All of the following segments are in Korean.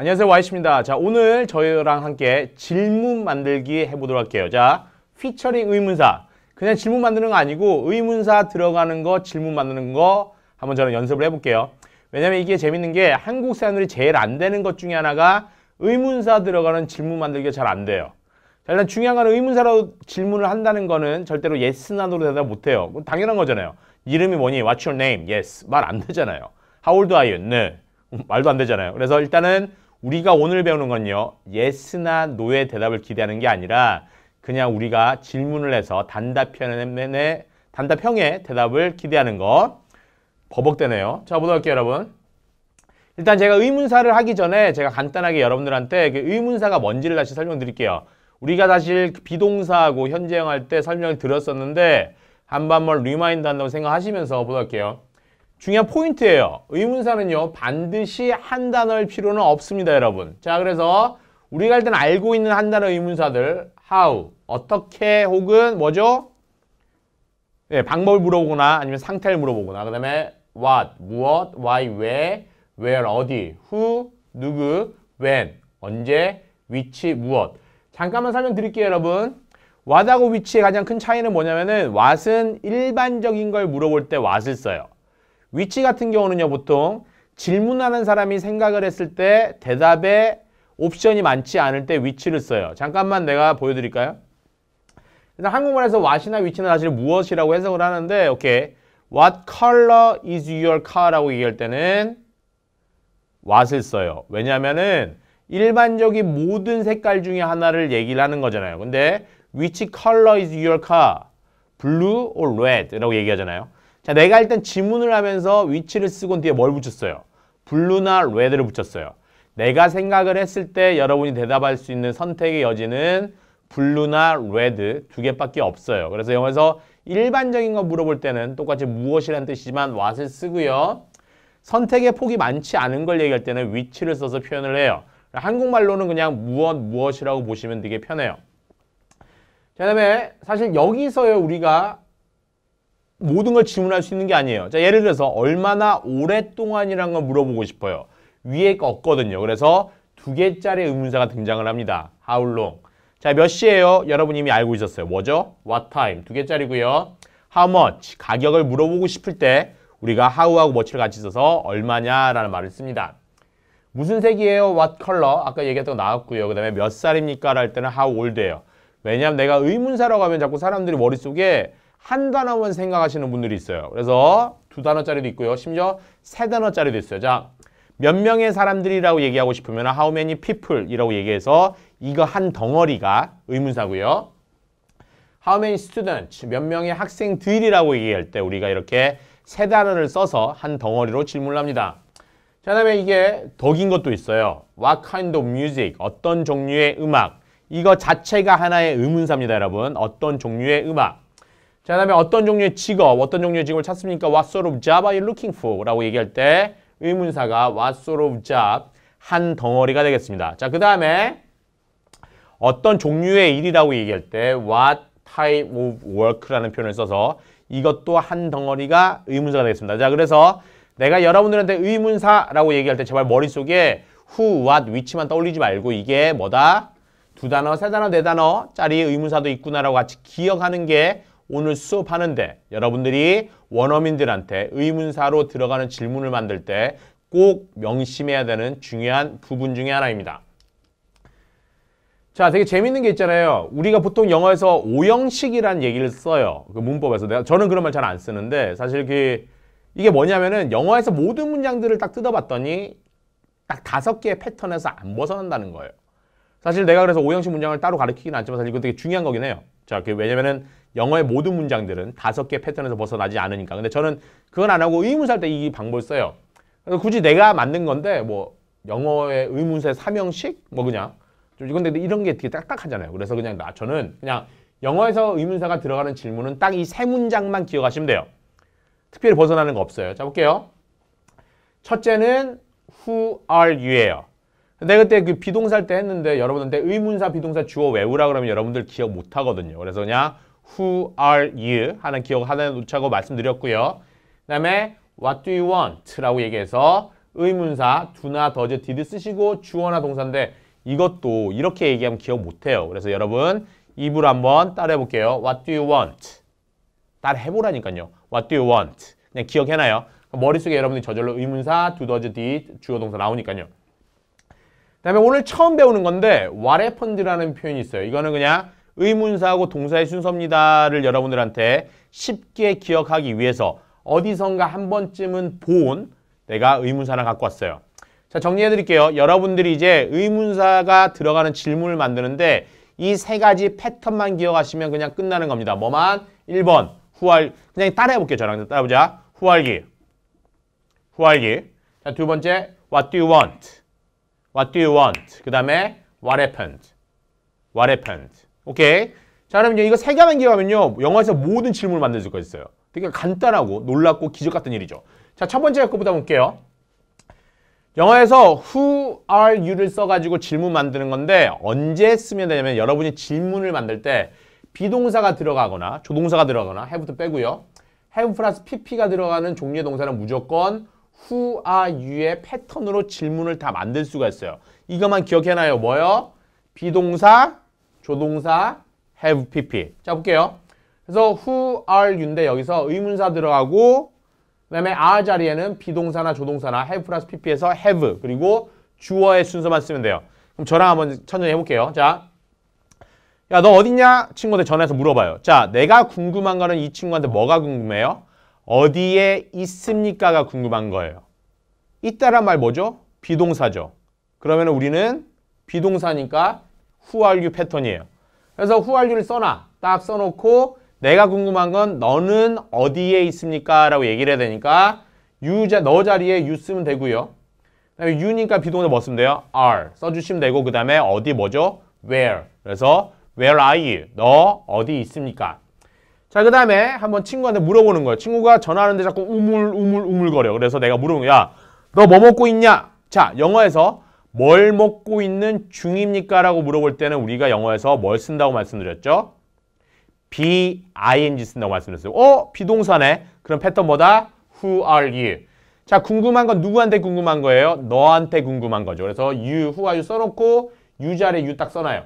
안녕하세요 와이씨입니다 자 오늘 저희랑 함께 질문 만들기 해보도록 할게요 자 피처링 의문사 그냥 질문 만드는 거 아니고 의문사 들어가는 거 질문 만드는 거 한번 저는 연습을 해볼게요 왜냐면 이게 재밌는 게 한국 사람들이 제일 안 되는 것 중에 하나가 의문사 들어가는 질문 만들기가 잘 안 돼요 자, 일단 중요한 건 의문사로 질문을 한다는 거는 절대로 yes, no로 대답 못해요 당연한 거잖아요 이름이 뭐니? What's your name? Yes 말 안 되잖아요 How old are you? 네 말도 안 되잖아요 그래서 일단은 우리가 오늘 배우는 건요. 예스나노 o 의 대답을 기대하는 게 아니라 그냥 우리가 질문을 해서 단답형의, 단답형의 대답을 기대하는 것. 버벅대네요. 자, 보도록 할게요, 여러분. 일단 제가 의문사를 하기 전에 제가 간단하게 여러분들한테 그 의문사가 뭔지를 다시 설명드릴게요. 우리가 사실 비동사하고 현재형 할 때 설명을 드렸었는데 한번번 리마인드 한다고 생각하시면서 보도록 할게요. 중요한 포인트예요. 의문사는요. 반드시 한 단어일 필요는 없습니다. 여러분. 자 그래서 우리가 일단 알고 있는 한 단어 의문사들 how, 어떻게 혹은 뭐죠? 네, 방법을 물어보거나 아니면 상태를 물어보거나 그 다음에 what, 무엇, why, 왜, where, 어디, who, 누구, when, 언제, 위치, 무엇 잠깐만 설명드릴게요 여러분 what하고 위치의 가장 큰 차이는 뭐냐면은 what은 일반적인 걸 물어볼 때 what을 써요 위치 같은 경우는요, 보통 질문하는 사람이 생각을 했을 때 대답에 옵션이 많지 않을 때 위치를 써요. 잠깐만 내가 보여드릴까요? 일단 한국말에서 what이나 위치는 사실 무엇이라고 해석을 하는데 오케이. What color is your car라고 얘기할 때는 what을 써요. 왜냐면은 일반적인 모든 색깔 중에 하나를 얘기를 하는 거잖아요. 근데 which color is your car? blue or red? 라고 얘기하잖아요. 자, 내가 일단 지문을 하면서 위치를 쓰고 뒤에 뭘 붙였어요? 블루나 레드를 붙였어요. 내가 생각을 했을 때 여러분이 대답할 수 있는 선택의 여지는 블루나 레드 두 개밖에 없어요. 그래서 영어에서 일반적인 거 물어볼 때는 똑같이 무엇이란 뜻이지만 what을 쓰고요. 선택의 폭이 많지 않은 걸 얘기할 때는 위치를 써서 표현을 해요. 한국말로는 그냥 무엇 무엇이라고 보시면 되게 편해요. 그다음에 사실 여기서요 우리가 모든 걸 질문할 수 있는 게 아니에요. 자, 예를 들어서 얼마나 오랫동안이란 걸 물어보고 싶어요. 위에 거 없거든요. 그래서 두 개짜리 의문사가 등장을 합니다. How long? 자, 몇 시예요? 여러분 이미 알고 있었어요. 뭐죠? What time? 두 개짜리고요. How much? 가격을 물어보고 싶을 때 우리가 how하고 much를 같이 써서 얼마냐라는 말을 씁니다. 무슨 색이에요? What color? 아까 얘기했던 거 나왔고요. 그 다음에 몇 살입니까? 할 때는 how old예요. 왜냐하면 내가 의문사라고 하면 자꾸 사람들이 머릿속에 한 단어만 생각하시는 분들이 있어요. 그래서 두 단어짜리도 있고요. 심지어 세 단어짜리도 있어요. 자, 몇 명의 사람들이라고 얘기하고 싶으면 how many people이라고 얘기해서 이거 한 덩어리가 의문사고요. how many students, 몇 명의 학생들이라고 얘기할 때 우리가 이렇게 세 단어를 써서 한 덩어리로 질문을 합니다. 자, 그 다음에 이게 덕인 것도 있어요. What kind of music, 어떤 종류의 음악. 이거 자체가 하나의 의문사입니다, 여러분. 어떤 종류의 음악. 자, 그 다음에 어떤 종류의 직업, 어떤 종류의 직업을 찾습니까? What sort of job are you looking for? 라고 얘기할 때 의문사가 what sort of job 한 덩어리가 되겠습니다. 자, 그 다음에 어떤 종류의 일이라고 얘기할 때 what type of work라는 표현을 써서 이것도 한 덩어리가 의문사가 되겠습니다. 자, 그래서 내가 여러분들한테 의문사라고 얘기할 때 제발 머릿속에 who, what, which만 떠올리지 말고 이게 뭐다? 두 단어, 세 단어, 네 단어 짜리 의문사도 있구나라고 같이 기억하는 게 오늘 수업하는데 여러분들이 원어민들한테 의문사로 들어가는 질문을 만들 때 꼭 명심해야 되는 중요한 부분 중에 하나입니다. 자, 되게 재밌는 게 있잖아요. 우리가 보통 영어에서 오형식이란 얘기를 써요. 그 문법에서. 내가 저는 그런 말 잘 안 쓰는데 사실 그 이게 뭐냐면은 영어에서 모든 문장들을 딱 뜯어봤더니 딱 다섯 개의 패턴에서 안 벗어난다는 거예요. 사실 내가 그래서 오형식 문장을 따로 가르치긴 않지만 사실 이거 되게 중요한 거긴 해요. 자, 그 왜냐면은 영어의 모든 문장들은 다섯 개 패턴에서 벗어나지 않으니까. 근데 저는 그건 안 하고 의문사할 때 이 방법을 써요. 그래서 굳이 내가 만든 건데 뭐 영어의 의문사의 사명식뭐 그냥 좀이건데 이런 게 되게 딱딱하잖아요. 그래서 그냥 나 저는 그냥 영어에서 의문사가 들어가는 질문은 딱 이 세 문장만 기억하시면 돼요. 특별히 벗어나는 거 없어요. 자 볼게요. 첫째는 who are you예요. 내가 그때 그 비동사할 때 했는데 여러분한테 의문사 비동사 주어 외우라 그러면 여러분들 기억 못 하거든요. 그래서 그냥 who are you 하는 기억 하나 놓자고 말씀드렸고요. 그 다음에 what do you want라고 얘기해서 의문사 do나 does, did 쓰시고 주어나 동사인데 이것도 이렇게 얘기하면 기억 못해요. 그래서 여러분 입으로 한번 따라해볼게요. What do you want? 따라해보라니까요. What do you want? 그냥 기억해놔요. 머릿속에 여러분이 저절로 의문사, do, does, did, 주어 동사 나오니까요. 그 다음에 오늘 처음 배우는 건데 what happened라는 표현이 있어요. 이거는 그냥 의문사하고 동사의 순서입니다를 여러분들한테 쉽게 기억하기 위해서 어디선가 한 번쯤은 본 내가 의문사를 갖고 왔어요. 자 정리해드릴게요. 여러분들이 이제 의문사가 들어가는 질문을 만드는데 이 세 가지 패턴만 기억하시면 그냥 끝나는 겁니다. 뭐만? 1번 후알 그냥 따라해볼게요. 저랑 따라보자 후알기 후알기 자 두 번째 What do you want? What do you want? 그 다음에 What happened? What happened? 오케이. 자, 그러면 이거 세 개만 기억하면요. 영화에서 모든 질문을 만들 수가 있어요. 되게 간단하고 놀랍고 기적 같은 일이죠. 자, 첫 번째 것보다 볼게요. 영어에서 who are you를 써가지고 질문 만드는 건데 언제 쓰면 되냐면 여러분이 질문을 만들 때 비동사가 들어가거나 조동사가 들어가거나 have도 빼고요. have 플러스 pp가 들어가는 종류의 동사는 무조건 who are you의 패턴으로 질문을 다 만들 수가 있어요. 이것만 기억해놔요. 뭐요? 비동사, 조동사 have pp. 자, 볼게요. 그래서 who are you인데 여기서 의문사 들어가고 그 다음에 are 자리에는 비동사나 조동사나 have 플러스 pp에서 have 그리고 주어의 순서만 쓰면 돼요. 그럼 저랑 한번 천천히 해볼게요. 자, 야 너 어딨냐? 친구한테 전화해서 물어봐요. 자, 내가 궁금한 거는 이 친구한테 뭐가 궁금해요? 어디에 있습니까가 궁금한 거예요. 있다란 말 뭐죠? 비동사죠. 그러면 우리는 비동사니까 who are you 패턴이에요. 그래서 who are you를 써놔. 딱 써놓고 내가 궁금한 건 너는 어디에 있습니까? 라고 얘기를 해야 되니까 유자 너 자리에 유 쓰면 되고요. 그다음에 you니까 비동사 뭐 쓰면 돼요? are 써주시면 되고 그 다음에 어디 뭐죠? where 그래서 where are you? 너 어디 있습니까? 자, 그 다음에 한번 친구한테 물어보는 거예요. 친구가 전화하는데 자꾸 우물, 우물, 우물거려. 그래서 내가 물어보면, 야, 너뭐 먹고 있냐? 자, 영어에서 뭘 먹고 있는 중입니까? 라고 물어볼 때는 우리가 영어에서 뭘 쓴다고 말씀드렸죠? be, ing 쓴다고 말씀드렸어요. 어? 비동사네. 그럼 패턴 뭐다? who are you? 자, 궁금한 건 누구한테 궁금한 거예요? 너한테 궁금한 거죠. 그래서 you, who are you 써놓고 you 자리에 you 딱 써놔요.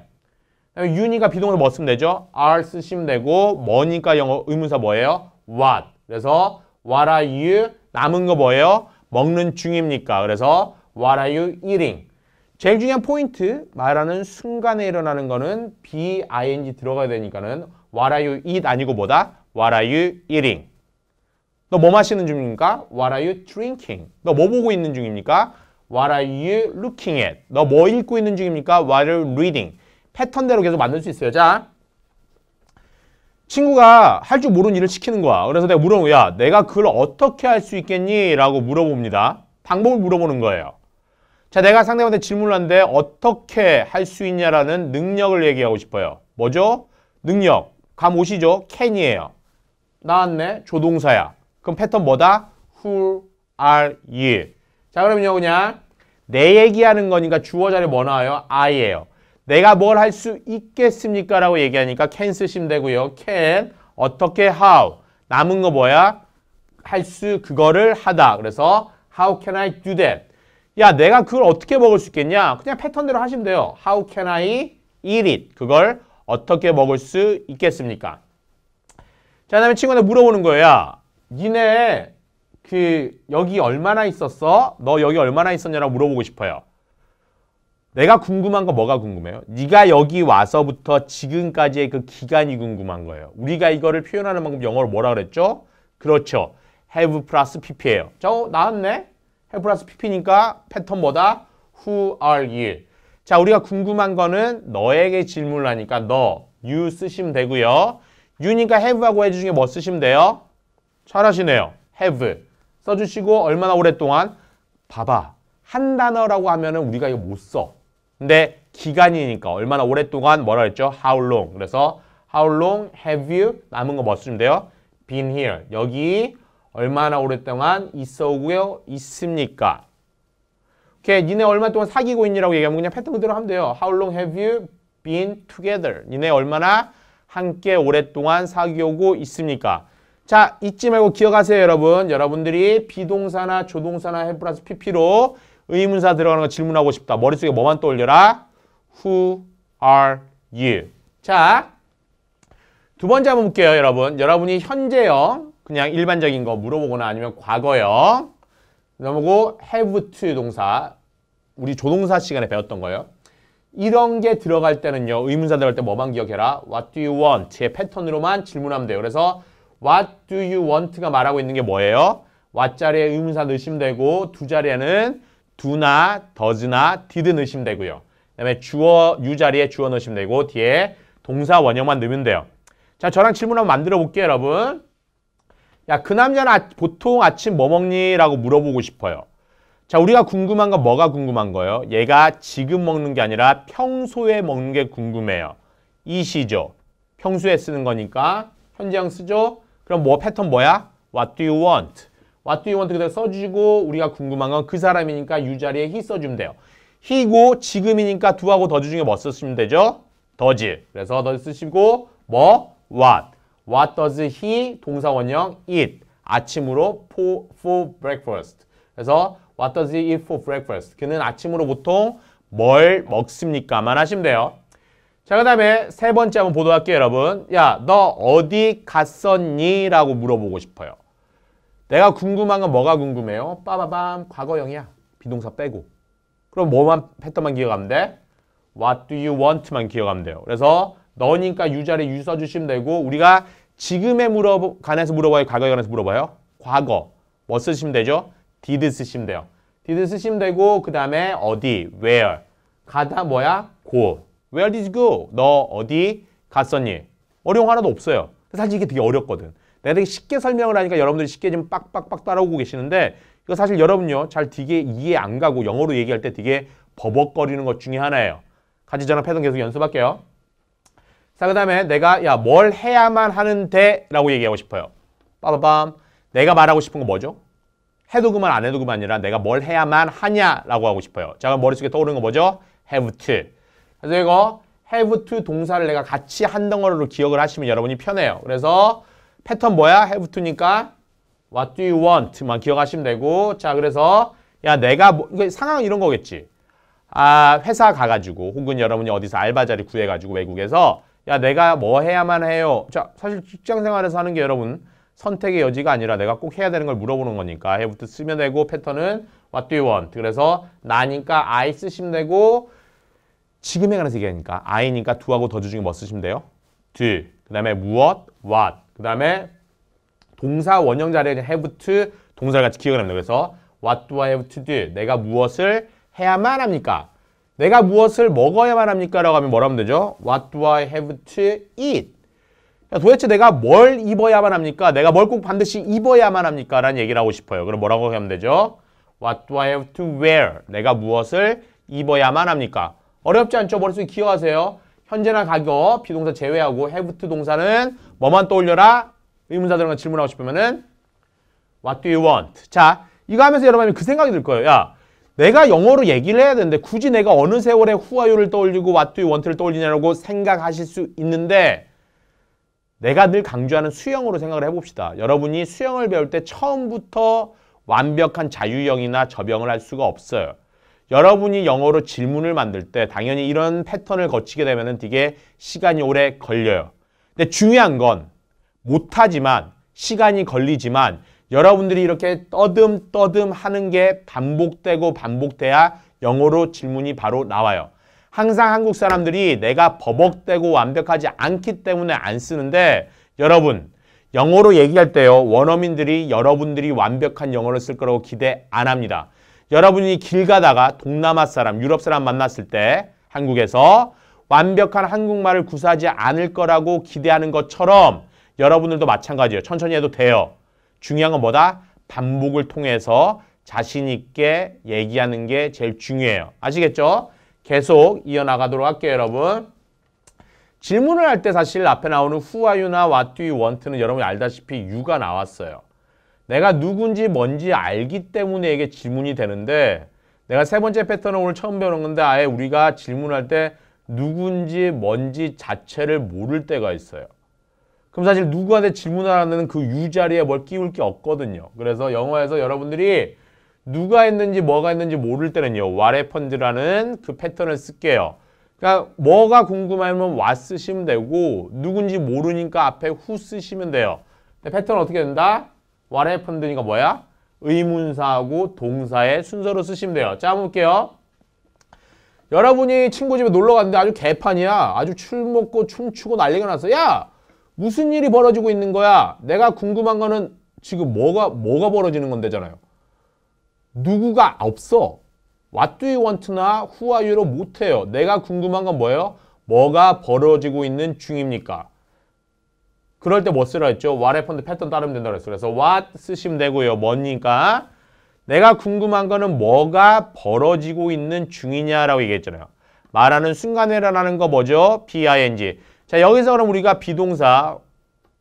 you니까 비동사 뭐 쓰면 되죠? are 쓰시면 되고 뭐니까 영어 의문사 뭐예요? what. 그래서 what are you? 남은 거 뭐예요? 먹는 중입니까? 그래서 what are you eating? 제일 중요한 포인트 말하는 순간에 일어나는 거는 be, ing 들어가야 되니까는 what are you eat 아니고 뭐다? what are you eating 너 뭐 마시는 중입니까? what are you drinking 너 뭐 보고 있는 중입니까? what are you looking at 너 뭐 읽고 있는 중입니까? what are you reading 패턴대로 계속 만들 수 있어요 자 친구가 할 줄 모르는 일을 시키는 거야 그래서 내가 물어보면 야 내가 그걸 어떻게 할 수 있겠니? 라고 물어봅니다 방법을 물어보는 거예요 자, 내가 상대방한테 질문을 하는데 어떻게 할 수 있냐라는 능력을 얘기하고 싶어요. 뭐죠? 능력. 감 오시죠? 캔이에요 나왔네. 조동사야. 그럼 패턴 뭐다? who are you? 자, 그러면요. 그냥 내 얘기하는 거니까 주어 자리뭐 나와요? I예요. 내가 뭘 할 수 있겠습니까? 라고 얘기하니까 can 쓰시면 되고요. can, 어떻게, how. 남은 거 뭐야? 할 수, 그거를 하다. 그래서 how can I do that? 야 내가 그걸 어떻게 먹을 수 있겠냐? 그냥 패턴대로 하시면 돼요. How can I eat it? 그걸 어떻게 먹을 수 있겠습니까? 자, 그 다음에 친구한테 물어보는 거예요. 야, 니네 그 여기 얼마나 있었어? 너 여기 얼마나 있었냐라고 물어보고 싶어요. 내가 궁금한 거 뭐가 궁금해요? 네가 여기 와서부터 지금까지의 그 기간이 궁금한 거예요. 우리가 이거를 표현하는 방법 영어로 뭐라 그랬죠? 그렇죠. have 플러스 pp예요. 저 나왔네? 해 플러스 pp니까 패턴 뭐다? Who are you? 자, 우리가 궁금한 거는 너에게 질문을 하니까 너, you 쓰시면 되고요. you니까 have하고 해주 중에 뭐 쓰시면 돼요? 잘하시네요. have. 써주시고 얼마나 오랫동안? 봐봐. 한 단어라고 하면 은 우리가 이거 못 써. 근데 기간이니까 얼마나 오랫동안 뭐라 했죠? how long. 그래서 how long have you 남은 거 뭐 쓰시면 돼요? been here. 여기 얼마나 오랫동안 있어 오고요? 있습니까? 오케이, 니네 얼마 동안 사귀고 있니라고 얘기하면 그냥 패턴 그대로 하면 돼요. How long have you been together? 니네 얼마나 함께 오랫동안 사귀고 있습니까? 자, 잊지 말고 기억하세요, 여러분. 여러분들이 비동사나 조동사나 해 플러스 pp로 의문사 들어가는 거 질문하고 싶다. 머릿속에 뭐만 떠올려라? Who are you? 자, 두 번째 한번 볼게요, 여러분. 여러분이 현재형, 그냥 일반적인 거 물어보거나 아니면 과거형 넘어고 have to 동사 우리 조동사 시간에 배웠던 거예요. 이런 게 들어갈 때는요. 의문사 들어갈 때 뭐만 기억해라? What do you want?의 패턴으로만 질문하면 돼요. 그래서 What do you want가 말하고 있는 게 뭐예요? What 자리에 의문사 넣으시면 되고 두 자리에는 do나 does나 did 넣으시면 되고요. 그다음에 주어 유 자리에 주어 넣으시면 되고 뒤에 동사 원형만 넣으면 돼요. 자, 저랑 질문 한번 만들어 볼게요, 여러분. 야, 그 남자는 아, 보통 아침 뭐 먹니? 라고 물어보고 싶어요. 자, 우리가 궁금한 건 뭐가 궁금한 거예요? 얘가 지금 먹는 게 아니라 평소에 먹는 게 궁금해요. 이시죠. 평소에 쓰는 거니까 현재형 쓰죠. 그럼 뭐 패턴 뭐야? What do you want? What do you want 그대로 써주고 우리가 궁금한 건 그 사람이니까 유 자리에 he 써주면 돼요. he고 지금이니까 두하고 더즈 중에 뭐 쓰시면 되죠? 더즈. 그래서 더 쓰시고 뭐? what. What does he 동사 원형 eat 아침으로 for, for breakfast. 그래서 what does he eat for breakfast? 그는 아침으로 보통 뭘 먹습니까만 하시면 돼요. 자, 그 다음에 세 번째 한번 보도록 할게요, 여러분. 야, 너 어디 갔었니? 라고 물어보고 싶어요. 내가 궁금한 건 뭐가 궁금해요? 빠바밤, 과거형이야. 비동사 빼고. 그럼 뭐만 패턴만 기억하면 돼? What do you want만 기억하면 돼요. 그래서 너니까 유자를 유서 주시면 되고 우리가 지금에 물어 관해서 물어봐요? 과거에 관해서 물어봐요? 과거. 뭐 쓰시면 되죠? did 쓰시면 돼요. did 쓰시면 되고 그 다음에 어디, where. 가다 뭐야? go. Where did you go? 너 어디 갔었니? 어려운 거 하나도 없어요. 사실 이게 되게 어렵거든. 내가 되게 쉽게 설명을 하니까 여러분들이 쉽게 좀 빡빡빡 따라오고 계시는데 이거 사실 여러분요 잘 되게 이해 안 가고 영어로 얘기할 때 되게 버벅거리는 것 중에 하나예요. 가지 전화 패턴 계속 연습할게요. 자, 그 다음에 내가 야 뭘 해야만 하는데 라고 얘기하고 싶어요. 빠바밤. 내가 말하고 싶은 거 뭐죠? 해도 그만 안 해도 그만 아니라 내가 뭘 해야만 하냐라고 하고 싶어요. 자, 그럼 머릿속에 떠오르는 거 뭐죠? have to. 그래서 이거 have to 동사를 내가 같이 한 덩어리로 기억을 하시면 여러분이 편해요. 그래서 패턴 뭐야? have to니까 what do you want만 기억하시면 되고 자, 그래서 야, 내가 뭐, 상황 이런 거겠지. 아, 회사 가가지고 혹은 여러분이 어디서 알바 자리 구해가지고 외국에서 야 내가 뭐 해야만 해요. 자 사실 직장생활에서 하는 게 여러분 선택의 여지가 아니라 내가 꼭 해야 되는 걸 물어보는 거니까 해부터 쓰면 되고 패턴은 what do you want 그래서 나니까 I 쓰시면 되고 지금에 관해서 얘기하니까 I니까 do하고 더주 중에 뭐 쓰시면 돼요? do 그 다음에 무엇, what 그 다음에 동사 원형 자리에 have to 동사를 같이 기억을 합니다. 그래서 what do I have to do 내가 무엇을 해야만 합니까? 내가 무엇을 먹어야만 합니까? 라고 하면 뭐라 하면 되죠? What do I have to eat? 도대체 내가 뭘 입어야만 합니까? 내가 뭘 꼭 반드시 입어야만 합니까? 라는 얘기를 하고 싶어요. 그럼 뭐라고 하면 되죠? What do I have to wear? 내가 무엇을 입어야만 합니까? 어렵지 않죠? 머릿속에 기억하세요. 현재나 가격, 비동사 제외하고 have to 동사는 뭐만 떠올려라? 의문사 들어간 질문하고 싶으면은 What do you want? 자, 이거 하면서 여러분이 그 생각이 들 거예요. 야, 내가 영어로 얘기를 해야 되는데 굳이 내가 어느 세월에 후아유를 떠올리고 왓두유 원트를 떠올리냐고 생각하실 수 있는데 내가 늘 강조하는 수영으로 생각을 해봅시다. 여러분이 수영을 배울 때 처음부터 완벽한 자유형이나 접영을 할 수가 없어요. 여러분이 영어로 질문을 만들 때 당연히 이런 패턴을 거치게 되면 되게 시간이 오래 걸려요. 근데 중요한 건 못하지만 시간이 걸리지만 여러분들이 이렇게 떠듬 떠듬 하는 게 반복되고 반복돼야 영어로 질문이 바로 나와요. 항상 한국 사람들이 내가 버벅대고 완벽하지 않기 때문에 안 쓰는데 여러분 영어로 얘기할 때요 원어민들이 여러분들이 완벽한 영어를 쓸 거라고 기대 안 합니다. 여러분이 길 가다가 동남아 사람, 유럽 사람 만났을 때 한국에서 완벽한 한국말을 구사하지 않을 거라고 기대하는 것처럼 여러분들도 마찬가지예요. 천천히 해도 돼요. 중요한 건 뭐다? 반복을 통해서 자신 있게 얘기하는 게 제일 중요해요. 아시겠죠? 계속 이어나가도록 할게요, 여러분. 질문을 할 때 사실 앞에 나오는 후아유나 what do you want는 여러분이 알다시피 유가 나왔어요. 내가 누군지 뭔지 알기 때문에 이게 질문이 되는데 내가 세 번째 패턴을 오늘 처음 배우는 건데 아예 우리가 질문할 때 누군지 뭔지 자체를 모를 때가 있어요. 그럼 사실 누구한테 질문하라는 그 유자리에 뭘 끼울 게 없거든요. 그래서 영어에서 여러분들이 누가 했는지 뭐가 했는지 모를 때는요. 와레펀드라는 그 패턴을 쓸게요. 그러니까 뭐가 궁금하면 와 쓰시면 되고 누군지 모르니까 앞에 후 쓰시면 돼요. 패턴은 어떻게 된다? 와레펀드니까 뭐야? 의문사하고 동사의 순서로 쓰시면 돼요. 자, 한번 볼게요. 여러분이 친구 집에 놀러 갔는데 아주 개판이야. 아주 출 먹고 춤추고 난리가 났어. 야! 무슨 일이 벌어지고 있는 거야? 내가 궁금한 거는 지금 뭐가 뭐가 벌어지는 건데잖아요. 누구가 없어. What do you want나 who are you로 못해요. 내가 궁금한 건 뭐예요? 뭐가 벌어지고 있는 중입니까? 그럴 때 뭐 쓰라 했죠? what happened 패턴 따르면 된다 그랬어요. 그래서 what 쓰시면 되고요. 뭐니까 내가 궁금한 거는 뭐가 벌어지고 있는 중이냐라고 얘기했잖아요. 말하는 순간에라는 거 뭐죠? ing. 자, 여기서 그럼 우리가 비동사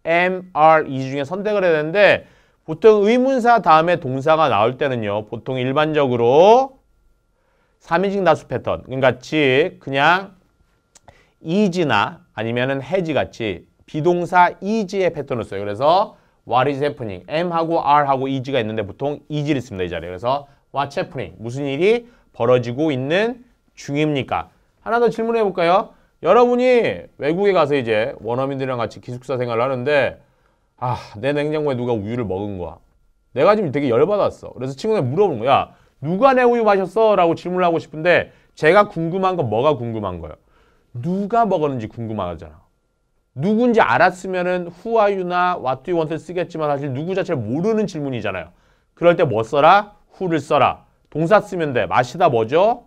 am, a r 이 e 중에 선택을 해야 되는데 보통 의문사 다음에 동사가 나올 때는요. 보통 일반적으로 3인칭 다수 패턴. 같이 그러니까 그냥 is나 아니면은 has 같이 비동사 is의 패턴을 써요. 그래서 what is happening, m 하고 a r 하고 is가 있는데 보통 is를 씁니다. 이 자리에. 그래서 what's happening, 무슨 일이 벌어지고 있는 중입니까? 하나 더 질문해 볼까요? 여러분이 외국에 가서 이제 원어민들이랑 같이 기숙사 생활을 하는데 아, 내 냉장고에 누가 우유를 먹은 거야. 내가 지금 되게 열받았어. 그래서 친구한 물어보는 거야. 누가 내 우유 마셨어? 라고 질문을 하고 싶은데 제가 궁금한 건 뭐가 궁금한 거예요? 누가 먹었는지 궁금하잖아. 누군지 알았으면은 who are you나 what do you want 쓰겠지만 사실 누구 자체를 모르는 질문이잖아요. 그럴 때 뭐 써라? who를 써라. 동사 쓰면 돼. 마시다 뭐죠?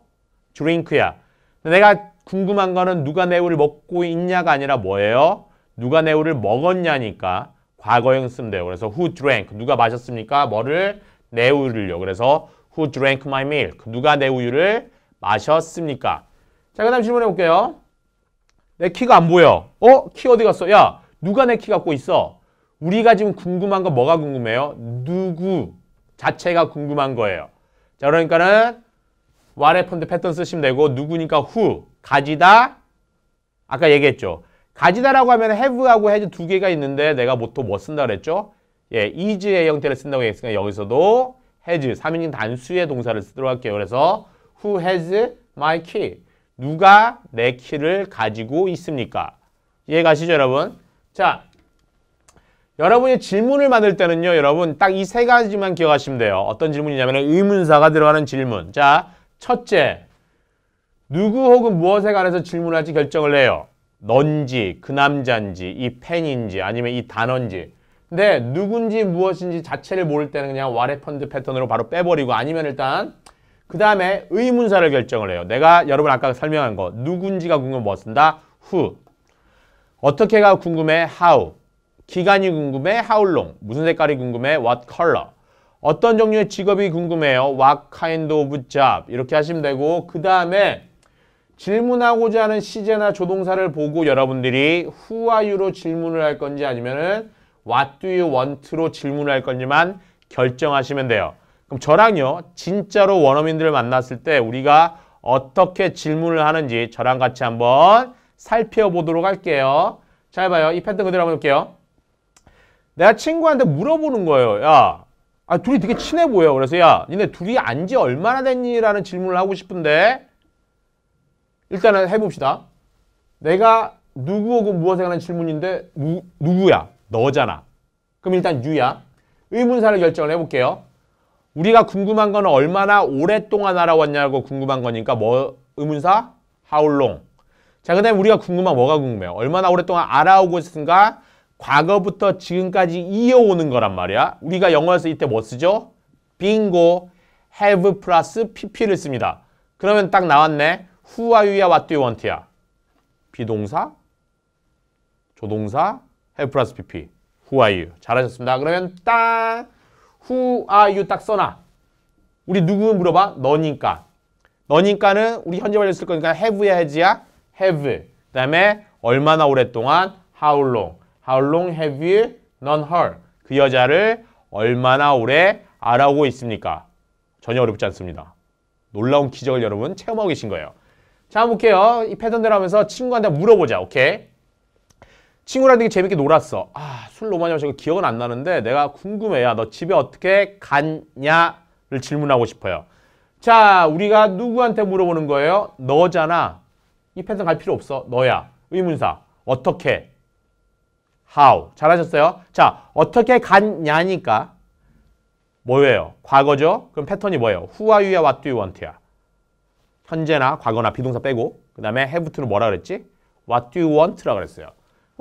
drink야. 내가 궁금한 거는 누가 내우를 먹고 있냐가 아니라 뭐예요? 누가 내우를 먹었냐니까 과거형 쓰면 돼요. 그래서 who drank 누가 마셨습니까? 뭐를 내 우유를요. 그래서 who drank my milk 누가 내 우유를 마셨습니까? 자, 그다음 질문해 볼게요. 내 키가 안 보여. 어? 키 어디 갔어? 야, 누가 내 키 갖고 있어? 우리가 지금 궁금한 거 뭐가 궁금해요? 누구 자체가 궁금한 거예요. 자, 그러니까는 what happened 패턴 쓰시면 되고 누구니까 who 가지다 아까 얘기했죠. 가지다라고 하면 have하고 has 두 개가 있는데 내가 모토 뭐 쓴다 그랬죠? 예, is의 형태를 쓴다고 했으니까 여기서도 has 3인칭 단수의 동사를 쓰도록 할게요. 그래서 who has my key? 누가 내 키를 가지고 있습니까? 이해가시죠, 여러분? 자, 여러분이 질문을 만들 때는요, 여러분 딱 이 세 가지만 기억하시면 돼요. 어떤 질문이냐면 의문사가 들어가는 질문. 자, 첫째, 누구 혹은 무엇에 관해서 질문할지 결정을 해요. 넌지, 그 남자인지, 이 펜인지, 아니면 이 단어인지. 근데 누군지 무엇인지 자체를 모를 때는 그냥 와레펀드 패턴으로 바로 빼버리고 아니면 일단 그 다음에 의문사를 결정을 해요. 내가 여러분 아까 설명한 거 누군지가 궁금해 뭐 쓴다? who 어떻게가 궁금해? how 기간이 궁금해? how long 무슨 색깔이 궁금해? what color 어떤 종류의 직업이 궁금해요? what kind of job 이렇게 하시면 되고 그 다음에 질문하고자 하는 시제나 조동사를 보고 여러분들이 who are you로 질문을 할 건지 아니면은 what do you want로 질문을 할 건지만 결정하시면 돼요. 그럼 저랑요. 진짜로 원어민들을 만났을 때 우리가 어떻게 질문을 하는지 저랑 같이 한번 살펴보도록 할게요. 잘 봐요. 이 패턴 그대로 한번 볼게요. 내가 친구한테 물어보는 거예요. 야, 아, 둘이 되게 친해 보여. 그래서 야, 니네 둘이 안 지 얼마나 됐니? 라는 질문을 하고 싶은데 일단은 해봅시다. 내가 누구하고 무엇에 관한 질문인데 누, 누구야? 너잖아. 그럼 일단 유야. 의문사를 결정을 해볼게요. 우리가 궁금한 건 얼마나 오랫동안 알아왔냐고 궁금한 거니까 뭐 의문사? How long? 자, 그 다음에 우리가 궁금한 뭐가 궁금해요? 얼마나 오랫동안 알아오고 있었는가? 과거부터 지금까지 이어오는 거란 말이야. 우리가 영어에서 이때 뭐 쓰죠? 빙고, have 플러스 pp를 씁니다. 그러면 딱 나왔네. Who are you야? What do you want야? 비동사, 조동사, have 플러스 PP. Who are you? 잘하셨습니다. 그러면 딱 Who are you 딱 써놔. 우리 누구 물어봐? 너니까. 너니까는 우리 현재 완료 쓸 거니까 have 해지야 have. 그 다음에 얼마나 오랫동안? How long. How long have you known her? 그 여자를 얼마나 오래 알아오고 있습니까? 전혀 어렵지 않습니다. 놀라운 기적을 여러분 체험하고 계신 거예요. 자, 한번 볼게요. 이 패턴대로 하면서 친구한테 물어보자. 오케이. 친구랑 되게 재밌게 놀았어. 아, 술 너무 많이 마시고 기억은 안 나는데 내가 궁금해. 야, 너 집에 어떻게 갔냐를 질문하고 싶어요. 자, 우리가 누구한테 물어보는 거예요? 너잖아. 이 패턴 갈 필요 없어. 너야. 의문사. 어떻게? How. 잘하셨어요? 자, 어떻게 갔냐니까 뭐예요? 과거죠? 그럼 패턴이 뭐예요? Who are you야? What do you want야? 현재나 과거나 비동사 빼고 그 다음에 have to는 뭐라 그랬지? What do you want? 라고 그랬어요.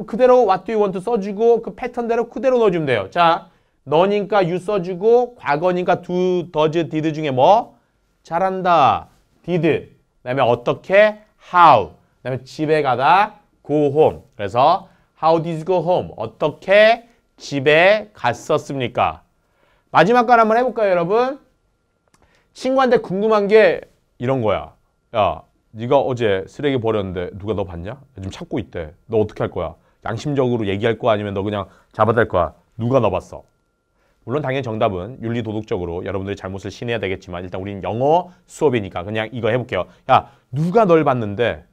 그대로 what do you want 써주고 그 패턴대로 그대로 넣어주면 돼요. 자, 너니까 you 써주고 과거니까 do, does, did 중에 뭐? 잘한다. did. 그 다음에 어떻게? how. 그 다음에 집에 가다 go home. 그래서 how did you go home? 어떻게 집에 갔었습니까? 마지막 걸 한번 해볼까요, 여러분? 친구한테 궁금한 게 이런 거야. 야 네가 어제 쓰레기 버렸는데 누가 너 봤냐? 지금 찾고 있대. 너 어떻게 할 거야? 양심적으로 얘기할 거야 아니면 너 그냥 잡아달 거야? 누가 너 봤어? 물론 당연히 정답은 윤리 도덕적으로 여러분들이 잘못을 신해야 되겠지만 일단 우린 영어 수업이니까 그냥 이거 해볼게요. 야 누가 널 봤는데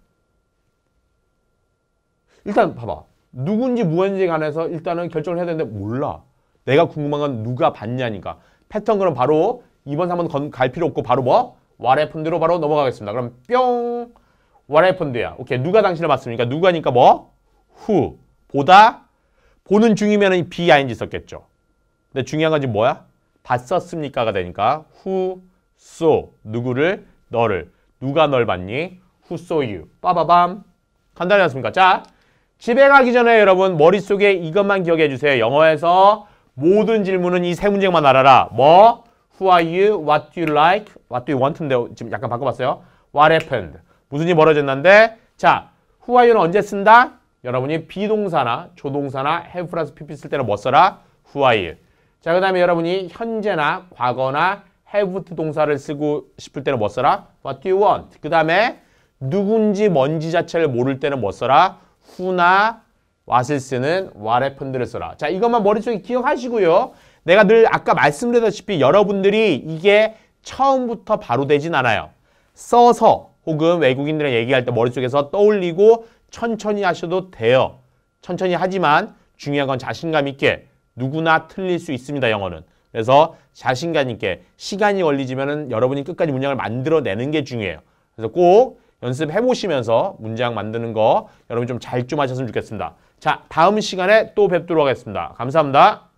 일단 봐봐. 누군지 무언지 간에서 일단은 결정을 해야 되는데 몰라. 내가 궁금한 건 누가 봤냐니까. 패턴 그럼 바로 이번 3번 건, 갈 필요 없고 바로 뭐? 와레 펀드로 바로 넘어가겠습니다. 그럼 뿅! 와레 펀드야. 오케이. 누가 당신을 봤습니까? 누가니까 뭐? 후. 보다? 보는 중이면 비 ing 썼겠죠. 근데 중요한 건 지금 뭐야? 봤었습니까가 되니까 후, 소. 누구를 너를 누가 널 봤니? 후, 소, 유. 빠바밤 간단히 않습니까? 자 집에 가기 전에 여러분 머릿속에 이것만 기억해 주세요 영어에서 모든 질문은 이 세 문제만 알아라 뭐? Who are you? What do you like? What do you want인데 지금 약간 바꿔봤어요. What happened? 무슨 일이 벌어졌는데 자, Who are you는 언제 쓴다? 여러분이 비동사나 조동사나 have 플러스 pp 쓸 때는 뭐 써라? Who are you? 자, 그 다음에 여러분이 현재나 과거나 have to 동사를 쓰고 싶을 때는 뭐 써라? What do you want? 그 다음에 누군지 뭔지 자체를 모를 때는 뭐 써라? who나 what을 쓰는 what happened를 써라. 자, 이것만 머릿속에 기억하시고요. 내가 늘 아까 말씀드렸다시피 여러분들이 이게 처음부터 바로 되진 않아요. 써서 혹은 외국인들이랑 얘기할 때 머릿속에서 떠올리고 천천히 하셔도 돼요. 천천히 하지만 중요한 건 자신감 있게 누구나 틀릴 수 있습니다. 영어는. 그래서 자신감 있게 시간이 걸리지만은 여러분이 끝까지 문장을 만들어내는 게 중요해요. 그래서 꼭 연습해보시면서 문장 만드는 거 여러분 좀 잘좀 좀 하셨으면 좋겠습니다. 자, 다음 시간에 또 뵙도록 하겠습니다. 감사합니다.